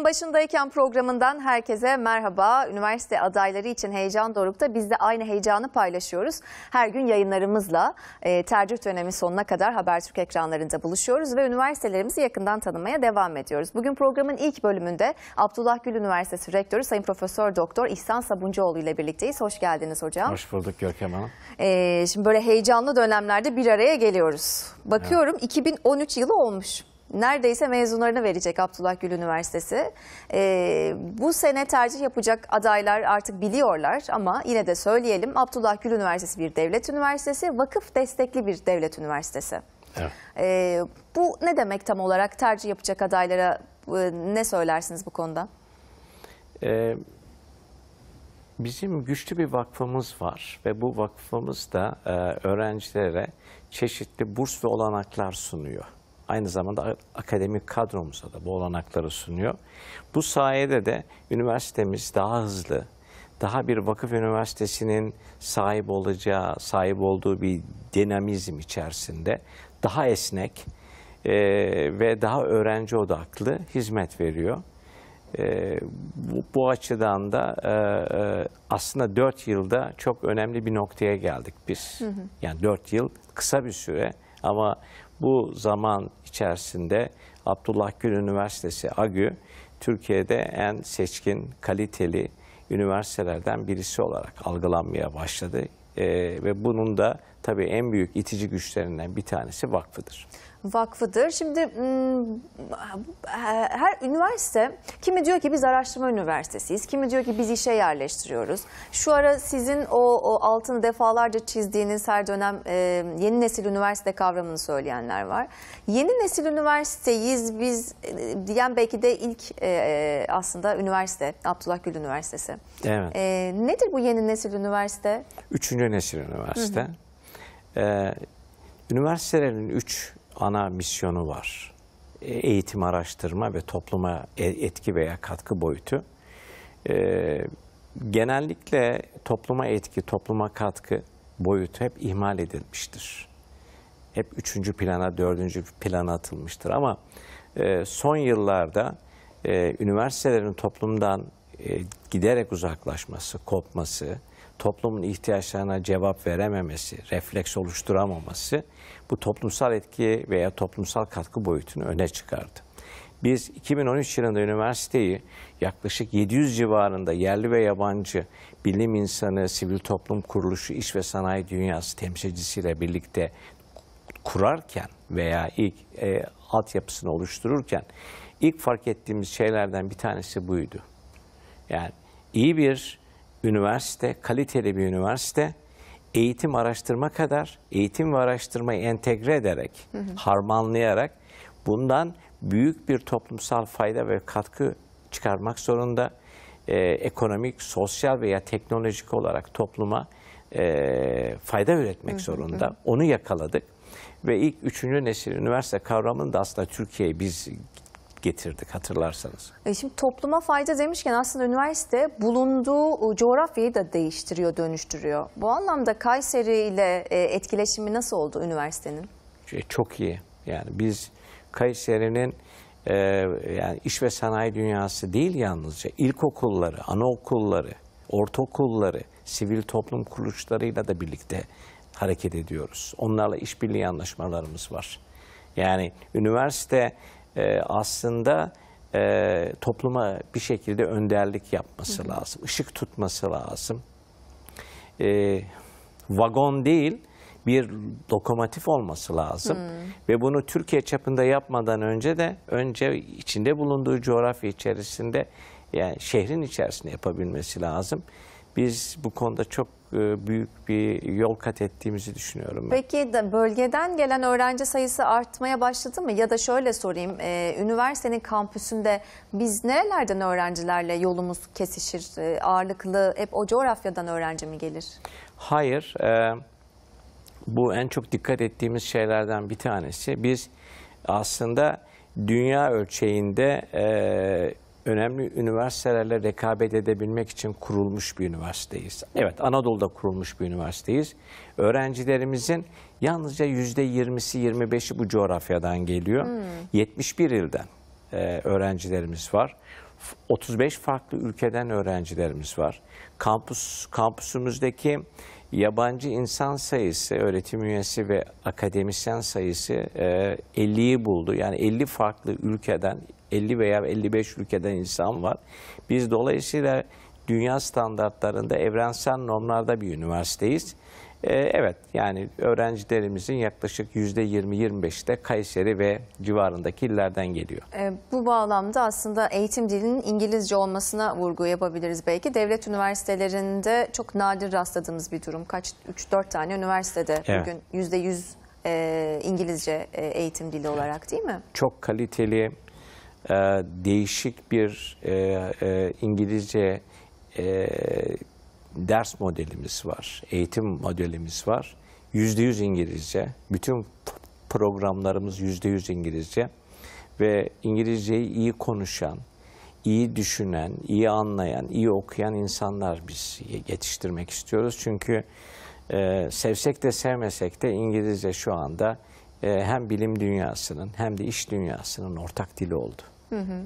Yolun başındayken programından herkese merhaba. Üniversite adayları için heyecan dorukta biz de aynı heyecanı paylaşıyoruz. Her gün yayınlarımızla e, tercih dönemi sonuna kadar Habertürk ekranlarında buluşuyoruz ve üniversitelerimizi yakından tanımaya devam ediyoruz. Bugün programın ilk bölümünde Abdullah Gül Üniversitesi Rektörü Sayın Profesör Doktor İhsan Sabuncuoğlu ile birlikteyiz. Hoş geldiniz hocam. Hoş bulduk Görkem Hanım. E, şimdi böyle heyecanlı dönemlerde bir araya geliyoruz. Bakıyorum evet. 2013 yılı olmuş neredeyse mezunlarını verecek Abdullah Gül Üniversitesi. E, bu sene tercih yapacak adaylar artık biliyorlar ama yine de söyleyelim Abdullah Gül Üniversitesi bir devlet üniversitesi, vakıf destekli bir devlet üniversitesi. Evet. E, bu ne demek tam olarak tercih yapacak adaylara e, ne söylersiniz bu konuda? E, bizim güçlü bir vakfımız var ve bu vakfımız da e, öğrencilere çeşitli burs ve olanaklar sunuyor aynı zamanda akademik kadromuza da bu olanakları sunuyor. Bu sayede de üniversitemiz daha hızlı, daha bir vakıf üniversitesinin sahip olacağı, sahip olduğu bir dinamizm içerisinde daha esnek e, ve daha öğrenci odaklı hizmet veriyor. E, bu, bu açıdan da e, e aslında 4 yılda çok önemli bir noktaya geldik biz. Hı hı. Yani 4 yıl kısa bir süre ama bu zaman içerisinde Abdullah Gül Üniversitesi AGÜ Türkiye'de en seçkin, kaliteli üniversitelerden birisi olarak algılanmaya başladı. E, ve bunun da tabii en büyük itici güçlerinden bir tanesi vakfıdır. Vakfıdır. Şimdi hmm, her üniversite kimi diyor ki biz araştırma üniversitesiyiz, kimi diyor ki biz işe yerleştiriyoruz. Şu ara sizin o, o altını defalarca çizdiğiniz her dönem e, yeni nesil üniversite kavramını söyleyenler var. Yeni nesil üniversiteyiz biz e, diyen belki de ilk e, e aslında üniversite Abdullah Gül Üniversitesi. Evet. E, nedir bu yeni nesil üniversite? Üçüncü nesil üniversite. Hı hı. Ee, üniversitelerin üç ana misyonu var. E, eğitim, araştırma ve topluma e, etki veya katkı boyutu. Ee, genellikle topluma etki, topluma katkı boyutu hep ihmal edilmiştir. Hep üçüncü plana, dördüncü plana atılmıştır. Ama e, son yıllarda e, üniversitelerin toplumdan e, giderek uzaklaşması, kopması, toplumun ihtiyaçlarına cevap verememesi, refleks oluşturamaması bu toplumsal etki veya toplumsal katkı boyutunu öne çıkardı. Biz 2013 yılında üniversiteyi yaklaşık 700 civarında yerli ve yabancı bilim insanı, sivil toplum kuruluşu, iş ve sanayi dünyası temsilcisiyle birlikte kurarken veya ilk e, altyapısını oluştururken ilk fark ettiğimiz şeylerden bir tanesi buydu. Yani iyi bir üniversite, kaliteli bir üniversite eğitim araştırma kadar eğitim ve araştırmayı entegre ederek, hı hı. harmanlayarak bundan büyük bir toplumsal fayda ve katkı çıkarmak zorunda. Ee, ekonomik, sosyal veya teknolojik olarak topluma e, fayda üretmek hı hı. zorunda. Onu yakaladık. Ve ilk üçüncü nesil üniversite kavramını da aslında Türkiye'ye biz getirdik hatırlarsanız. E şimdi topluma fayda demişken aslında üniversite bulunduğu e, coğrafyayı da değiştiriyor, dönüştürüyor. Bu anlamda Kayseri ile e, etkileşimi nasıl oldu üniversitenin? E, çok iyi. Yani biz Kayseri'nin e, yani iş ve sanayi dünyası değil yalnızca ilkokulları, anaokulları, ortaokulları, sivil toplum kuruluşlarıyla da birlikte hareket ediyoruz. Onlarla işbirliği anlaşmalarımız var. Yani üniversite e, aslında e, topluma bir şekilde önderlik yapması hı hı. lazım. Işık tutması lazım. E, vagon değil bir lokomotif olması lazım. Hmm. Ve bunu Türkiye çapında yapmadan önce de önce içinde bulunduğu coğrafya içerisinde yani şehrin içerisinde yapabilmesi lazım biz bu konuda çok e, büyük bir yol kat ettiğimizi düşünüyorum. Ben. Peki bölgeden gelen öğrenci sayısı artmaya başladı mı? Ya da şöyle sorayım, e, üniversitenin kampüsünde biz nerelerden öğrencilerle yolumuz kesişir? E, ağırlıklı hep o coğrafyadan öğrenci mi gelir? Hayır, e, bu en çok dikkat ettiğimiz şeylerden bir tanesi. Biz aslında dünya ölçeğinde e, önemli üniversitelerle rekabet edebilmek için kurulmuş bir üniversiteyiz. Evet Anadolu'da kurulmuş bir üniversiteyiz. Öğrencilerimizin yalnızca yüzde yirmisi, yirmi beşi bu coğrafyadan geliyor. Hmm. 71 ilden e, öğrencilerimiz var. 35 farklı ülkeden öğrencilerimiz var. Kampus kampüsümüzdeki yabancı insan sayısı, öğretim üyesi ve akademisyen sayısı e, 50'yi buldu. Yani 50 farklı ülkeden 50 veya 55 ülkeden insan var. Biz dolayısıyla dünya standartlarında evrensel normlarda bir üniversiteyiz. Ee, evet yani öğrencilerimizin yaklaşık yüzde %20-25'i de Kayseri ve civarındaki illerden geliyor. Ee, bu bağlamda aslında eğitim dilinin İngilizce olmasına vurgu yapabiliriz belki. Devlet üniversitelerinde çok nadir rastladığımız bir durum. Kaç 3-4 tane üniversitede evet. bugün %100 e, İngilizce e, eğitim dili olarak değil mi? Çok kaliteli, e, değişik bir e, e, İngilizce e, ders modelimiz var, eğitim modelimiz var. Yüzde yüz İngilizce, bütün programlarımız yüzde yüz İngilizce ve İngilizceyi iyi konuşan, iyi düşünen, iyi anlayan, iyi okuyan insanlar biz yetiştirmek istiyoruz. Çünkü e, sevsek de sevmesek de İngilizce şu anda e, hem bilim dünyasının hem de iş dünyasının ortak dili oldu. Hı hı.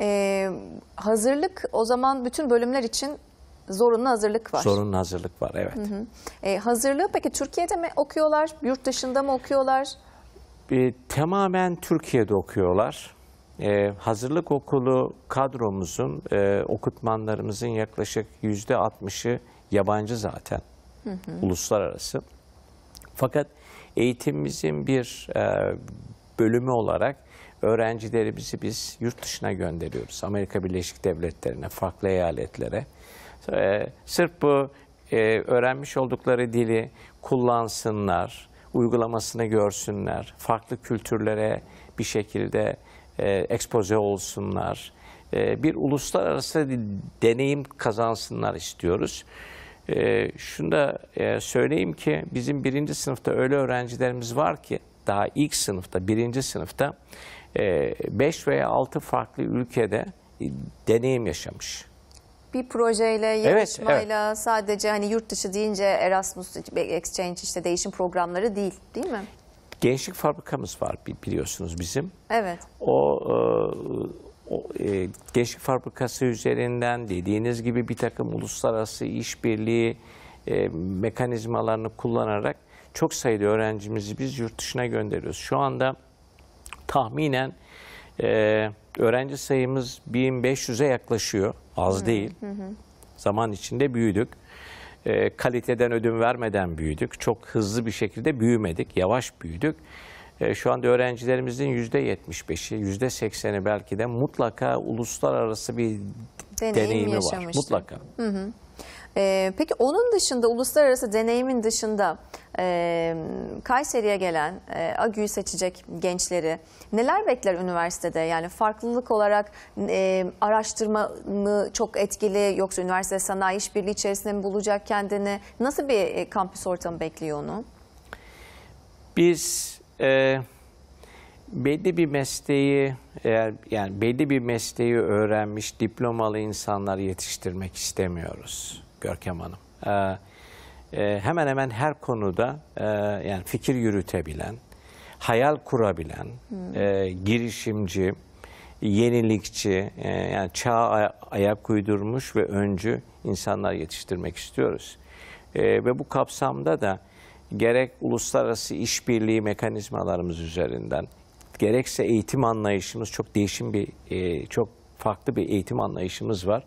Ee, hazırlık o zaman bütün bölümler için zorunlu hazırlık var. Zorunlu hazırlık var evet. Hı hı. Ee, hazırlığı peki Türkiye'de mi okuyorlar, yurt dışında mı okuyorlar? Ee, tamamen Türkiye'de okuyorlar. Ee, hazırlık okulu kadromuzun, e, okutmanlarımızın yaklaşık yüzde altmışı yabancı zaten, hı hı. uluslararası. Fakat eğitimimizin bir e, bölümü olarak öğrencilerimizi biz yurt dışına gönderiyoruz. Amerika Birleşik Devletleri'ne, farklı eyaletlere. E, sırf bu e, öğrenmiş oldukları dili kullansınlar, uygulamasını görsünler, farklı kültürlere bir şekilde ekspoze olsunlar, bir uluslararası deneyim kazansınlar istiyoruz. E, şunu da e, söyleyeyim ki bizim birinci sınıfta öyle öğrencilerimiz var ki daha ilk sınıfta, birinci sınıfta 5 e, veya 6 farklı ülkede e, deneyim yaşamış bir projeyle, yarışmayla evet, evet. sadece hani yurt dışı deyince Erasmus Exchange işte değişim programları değil değil mi? Gençlik fabrikamız var biliyorsunuz bizim. Evet. O e, o, e, gençlik fabrikası üzerinden dediğiniz gibi bir takım uluslararası işbirliği e, mekanizmalarını kullanarak çok sayıda öğrencimizi biz yurt dışına gönderiyoruz. Şu anda tahminen e, öğrenci sayımız 1500'e yaklaşıyor. Az hı, değil. hı. Zaman içinde büyüdük. E, kaliteden ödün vermeden büyüdük. Çok hızlı bir şekilde büyümedik. Yavaş büyüdük. E, şu anda öğrencilerimizin %75'i, %80'i belki de mutlaka uluslararası bir deneyim deneyimi var. Mutlaka. Hı hı. Ee, peki onun dışında uluslararası deneyimin dışında e, Kayseri'ye gelen e, AGÜ'yü seçecek gençleri neler bekler üniversitede? Yani farklılık olarak e, araştırma mı çok etkili yoksa üniversite sanayi işbirliği içerisinde mi bulacak kendini? Nasıl bir e, kampüs ortamı bekliyor onu? Biz e, belli bir mesleği eğer yani belli bir mesleği öğrenmiş diplomalı insanlar yetiştirmek istemiyoruz Görkem Hanım. E, e, hemen hemen her konuda e, yani fikir yürütebilen, hayal kurabilen, hmm. e, girişimci, yenilikçi, e, yani çağa ayak uydurmuş ve öncü insanlar yetiştirmek istiyoruz. E, ve bu kapsamda da gerek uluslararası işbirliği mekanizmalarımız üzerinden, gerekse eğitim anlayışımız çok değişim bir, e, çok farklı bir eğitim anlayışımız var.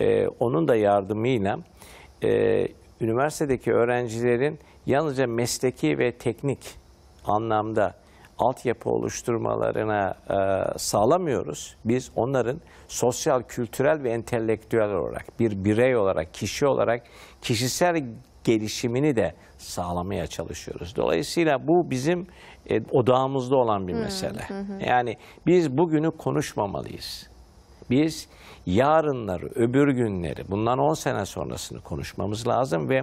E, onun da yardımıyla e, üniversitedeki öğrencilerin yalnızca mesleki ve teknik anlamda altyapı oluşturmalarına e, sağlamıyoruz. Biz onların sosyal, kültürel ve entelektüel olarak, bir birey olarak, kişi olarak kişisel gelişimini de sağlamaya çalışıyoruz. Dolayısıyla bu bizim e, odağımızda olan bir mesele. Hı hı. Yani biz bugünü konuşmamalıyız. Biz yarınları, öbür günleri, bundan 10 sene sonrasını konuşmamız lazım ve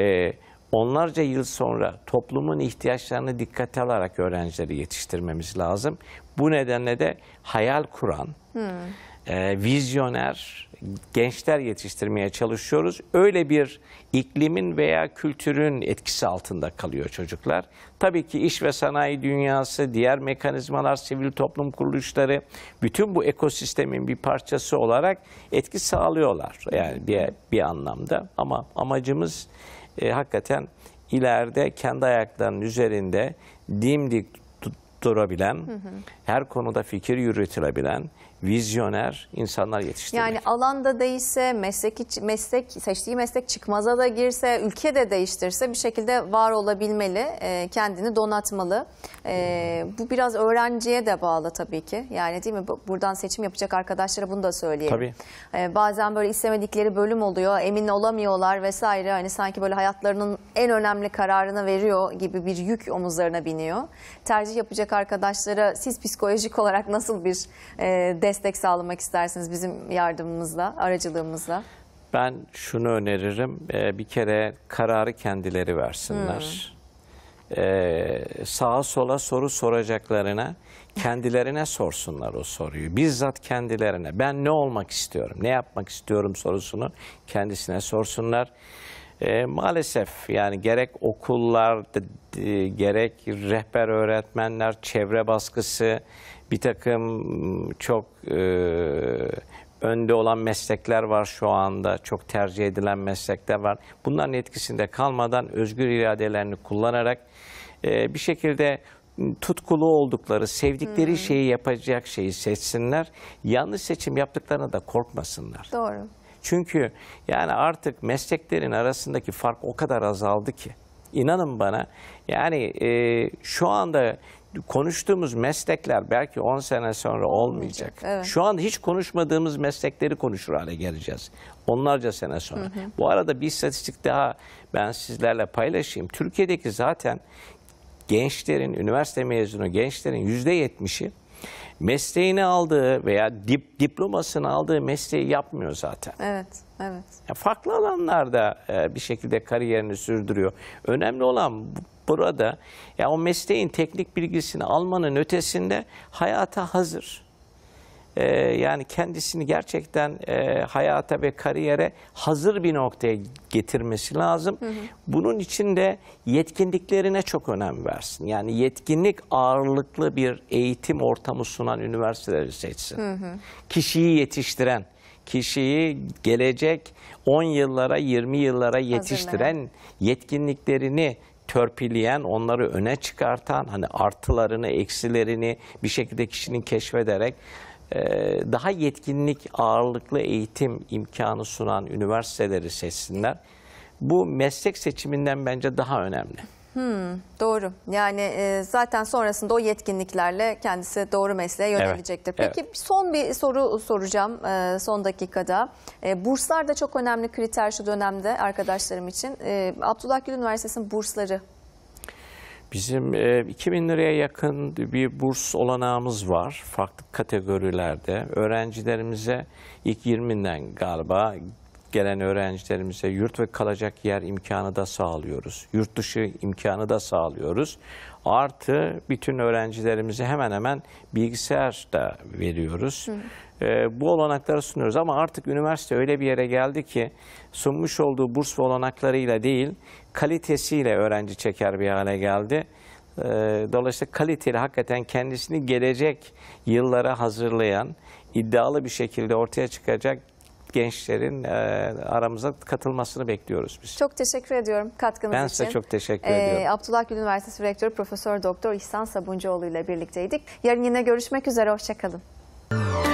e, onlarca yıl sonra toplumun ihtiyaçlarını dikkate alarak öğrencileri yetiştirmemiz lazım. Bu nedenle de hayal kuran, hmm e, vizyoner gençler yetiştirmeye çalışıyoruz. Öyle bir iklimin veya kültürün etkisi altında kalıyor çocuklar. Tabii ki iş ve sanayi dünyası, diğer mekanizmalar, sivil toplum kuruluşları bütün bu ekosistemin bir parçası olarak etki sağlıyorlar. Yani bir, bir anlamda ama amacımız e, hakikaten ileride kendi ayaklarının üzerinde dimdik durabilen, hı hı. her konuda fikir yürütülebilen, vizyoner insanlar yetiştirmek. Yani alanda değilse, mesleki, meslek seçtiği meslek çıkmaza da girse, ülke de değiştirse bir şekilde var olabilmeli, e, kendini donatmalı. E, bu biraz öğrenciye de bağlı tabii ki. Yani değil mi? Buradan seçim yapacak arkadaşlara bunu da söyleyeyim. Tabii. E, bazen böyle istemedikleri bölüm oluyor, emin olamıyorlar vesaire. Hani sanki böyle hayatlarının en önemli kararını veriyor gibi bir yük omuzlarına biniyor. Tercih yapacak arkadaşlara siz psikolojik olarak nasıl bir e, destek sağlamak istersiniz bizim yardımımızla, aracılığımızla? Ben şunu öneririm. E, bir kere kararı kendileri versinler. Hmm. Ee, sağa sola soru soracaklarına kendilerine sorsunlar o soruyu. Bizzat kendilerine. Ben ne olmak istiyorum, ne yapmak istiyorum sorusunu kendisine sorsunlar. E, maalesef yani gerek okullar, gerek rehber öğretmenler, çevre baskısı, bir takım ıı, çok e, önde olan meslekler var şu anda, çok tercih edilen meslekler var. Bunların etkisinde kalmadan özgür iradelerini kullanarak e, bir şekilde tutkulu oldukları, sevdikleri hmm. şeyi yapacak şeyi seçsinler. Yanlış seçim yaptıklarına da korkmasınlar. Doğru. Çünkü yani artık mesleklerin arasındaki fark o kadar azaldı ki. İnanın bana yani e, şu anda konuştuğumuz meslekler belki 10 sene sonra olmayacak. Evet. Şu an hiç konuşmadığımız meslekleri konuşur hale geleceğiz. Onlarca sene sonra. Hı hı. Bu arada bir istatistik daha ben sizlerle paylaşayım. Türkiye'deki zaten gençlerin, üniversite mezunu gençlerin %70'i mesleğini aldığı veya dip, diplomasını aldığı mesleği yapmıyor zaten. Evet, evet. Ya farklı alanlarda e, bir şekilde kariyerini sürdürüyor. Önemli olan burada ya o mesleğin teknik bilgisini almanın ötesinde hayata hazır. Ee, yani kendisini gerçekten e, hayata ve kariyere hazır bir noktaya getirmesi lazım. Hı hı. Bunun için de yetkinliklerine çok önem versin. Yani yetkinlik ağırlıklı bir eğitim ortamı sunan üniversiteleri seçsin. Hı hı. Kişiyi yetiştiren, kişiyi gelecek 10 yıllara 20 yıllara yetiştiren Hazırlayan. yetkinliklerini törpüleyen, onları öne çıkartan, hani artılarını, eksilerini bir şekilde kişinin keşfederek e, daha yetkinlik ağırlıklı eğitim imkanı sunan üniversiteleri seçsinler. Bu meslek seçiminden bence daha önemli. Hmm, doğru. Yani e, zaten sonrasında o yetkinliklerle kendisi doğru mesleğe yönelecektir. Evet, Peki evet. son bir soru soracağım e, son dakikada. E, burslar da çok önemli kriter şu dönemde arkadaşlarım için. E, Abdullah Gül Üniversitesi'nin bursları. Bizim e, 2000 liraya yakın bir burs olanağımız var farklı kategorilerde. Öğrencilerimize ilk 20'den galiba gelen öğrencilerimize yurt ve kalacak yer imkanı da sağlıyoruz. Yurt dışı imkanı da sağlıyoruz. Artı bütün öğrencilerimize hemen hemen bilgisayar da veriyoruz. Hı. Ee, bu olanakları sunuyoruz ama artık üniversite öyle bir yere geldi ki sunmuş olduğu burs ve olanaklarıyla değil kalitesiyle öğrenci çeker bir hale geldi. E, dolayısıyla kaliteli hakikaten kendisini gelecek yıllara hazırlayan, iddialı bir şekilde ortaya çıkacak gençlerin e, aramıza katılmasını bekliyoruz biz. Çok teşekkür ediyorum katkınız ben için. Ben size çok teşekkür ee, ediyorum. Abdullah Gül Üniversitesi Rektörü Profesör Doktor İhsan Sabuncuoğlu ile birlikteydik. Yarın yine görüşmek üzere, hoşçakalın.